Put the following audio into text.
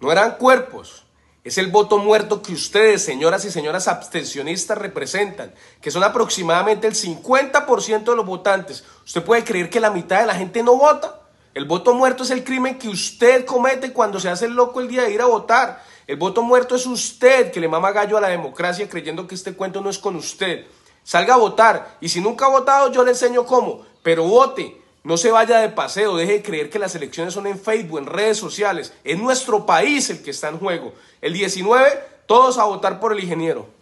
No eran cuerpos. Es el voto muerto que ustedes, señoras y señoras abstencionistas, representan, que son aproximadamente el 50% de los votantes. ¿Usted puede creer que la mitad de la gente no vota? El voto muerto es el crimen que usted comete cuando se hace loco el día de ir a votar. El voto muerto es usted que le mama gallo a la democracia creyendo que este cuento no es con usted. Salga a votar y si nunca ha votado yo le enseño cómo, pero vote no se vaya de paseo, deje de creer que las elecciones son en Facebook, en redes sociales. Es nuestro país el que está en juego. El 19, todos a votar por el ingeniero.